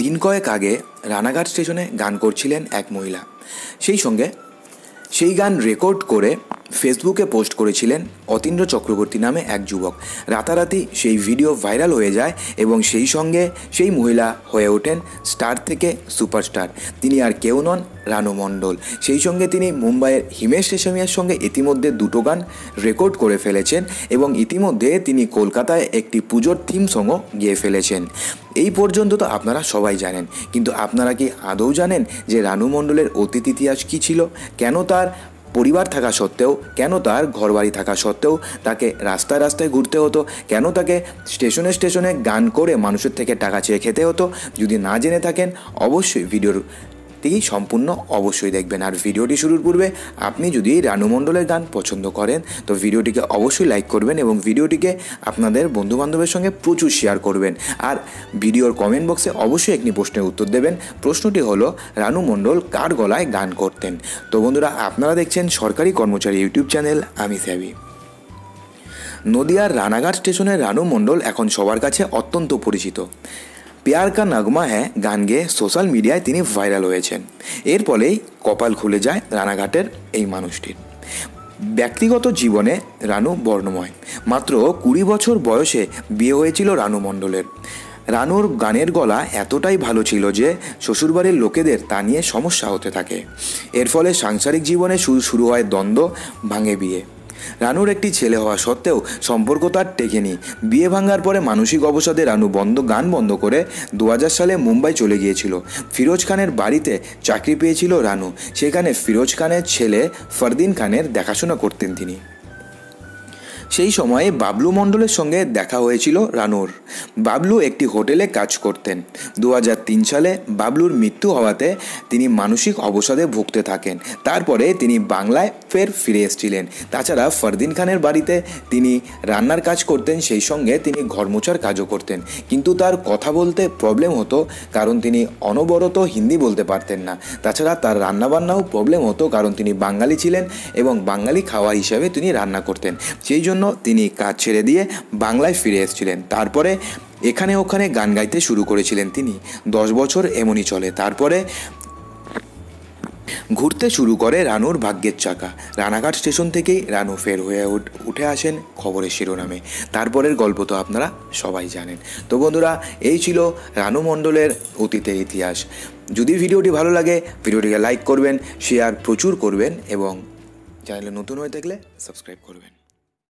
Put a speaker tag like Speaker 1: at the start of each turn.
Speaker 1: দিন কয়েক আগে রানাঘাট স্টেশনে গান করছিলেন এক মহিলা সেই সঙ্গে সেই গান রেকর্ড করে ফেসবুকে পোস্ট করেছিলেন অতীন্দ্র চক্রবর্তী নামে এক যুবক রাতারাতি সেই ভিডিও ভাইরাল হয়ে যায় এবং সেই সঙ্গে সেই মহিলা হয়ে ওঠেন স্টার থেকে সুপারস্টার তিনি আর কেউ নন রানু মণ্ডল সেই সঙ্গে তিনি মুম্বাইয়ের হিমেশ রেশমিয়ার সঙ্গে ইতিমধ্যে দুটো গান রেকর্ড করে ফেলেছেন এবং ইতিমধ্যে তিনি কলকাতায় একটি পুজোর থিম সঙ্গও গিয়ে ফেলেছেন এই পর্যন্ত তো আপনারা সবাই জানেন কিন্তু আপনারা কি আদৌ জানেন যে রানু মণ্ডলের অতীত ইতিহাস কী ছিল কেন তার পরিবার থাকা সত্ত্বেও কেন তার ঘরবাড়ি থাকা সত্ত্বেও তাকে রাস্তায় রাস্তায় ঘুরতে হতো কেন তাকে স্টেশনে স্টেশনে গান করে মানুষের থেকে টাকা চেয়ে খেতে হতো যদি না জেনে থাকেন অবশ্যই ভিডিওর আপনি সম্পূর্ণ অবশ্যই দেখবেন আর ভিডিওটি শুরুর পূর্বে আপনি যদি রানু মণ্ডলের গান পছন্দ করেন তো ভিডিওটিকে অবশ্যই লাইক করবেন এবং ভিডিওটিকে আপনাদের বন্ধুবান্ধবের সঙ্গে প্রচুর শেয়ার করবেন আর ভিডিওর কমেন্ট বক্সে অবশ্যই একটি প্রশ্নের উত্তর দেবেন প্রশ্নটি হলো রানু মণ্ডল কার গলায় গান করতেন তো বন্ধুরা আপনারা দেখছেন সরকারি কর্মচারী ইউটিউব চ্যানেল আমি স্যাবি নদিয়ার রানাঘাট স্টেশনের রানু মণ্ডল এখন সবার কাছে অত্যন্ত পরিচিত প্যার কা নাগমা হ্যাঁ গান গেয়ে সোশ্যাল মিডিয়ায় তিনি ভাইরাল হয়েছেন এর ফলেই কপাল খুলে যায় রানাঘাটের এই মানুষটির ব্যক্তিগত জীবনে রানু বর্ণময় মাত্র কুড়ি বছর বয়সে বিয়ে হয়েছিল রানু মণ্ডলের রানুর গানের গলা এতটাই ভালো ছিল যে শ্বশুরবাড়ির লোকেদের তা নিয়ে সমস্যা হতে থাকে এর ফলে সাংসারিক জীবনে শুরু শুরু হয় দ্বন্দ্ব ভাঙে বিয়ে রানুর একটি ছেলে হওয়া সত্ত্বেও সম্পর্ক তার টেকেনি বিয়ে ভাঙার পরে মানসিক অবসাদে রানু বন্ধ গান বন্ধ করে দু সালে মুম্বাই চলে গিয়েছিল ফিরোজ খানের বাড়িতে চাকরি পেয়েছিল রানু সেখানে ফিরোজ খানের ছেলে ফরদিন খানের দেখাশোনা করতেন তিনি সেই সময়ে বাবলু মণ্ডলের সঙ্গে দেখা হয়েছিল রানুর বাবলু একটি হোটেলে কাজ করতেন দু সালে বাবলুর মৃত্যু হওয়াতে তিনি মানসিক অবসাদে ভুগতে থাকেন তারপরে তিনি বাংলায় ফের ফিরে এসেছিলেন তাছাড়া ফরদিন খানের বাড়িতে তিনি রান্নার কাজ করতেন সেই সঙ্গে তিনি ঘরমোচার কাজও করতেন কিন্তু তার কথা বলতে প্রবলেম হতো কারণ তিনি অনবরত হিন্দি বলতে পারতেন না তাছাড়া তার রান্নাবান্নাও প্রবলেম হতো কারণ তিনি বাঙালি ছিলেন এবং বাঙালি খাওয়া হিসাবে তিনি রান্না করতেন সেই জন্য জন্য তিনি কাজ ছেড়ে দিয়ে বাংলায় ফিরে এসেছিলেন তারপরে এখানে ওখানে গান গাইতে শুরু করেছিলেন তিনি দশ বছর এমনই চলে তারপরে ঘুরতে শুরু করে রানুর ভাগ্যের চাকা রানাঘাট স্টেশন থেকেই রানু ফের হয়ে উঠে আসেন খবরের শিরোনামে তারপরের গল্প তো আপনারা সবাই জানেন তো বন্ধুরা এই ছিল রানু মণ্ডলের অতীতের ইতিহাস যদি ভিডিওটি ভালো লাগে ভিডিওটিকে লাইক করবেন শেয়ার প্রচুর করবেন এবং চ্যানেলে নতুন হয়ে থাকলে সাবস্ক্রাইব করবেন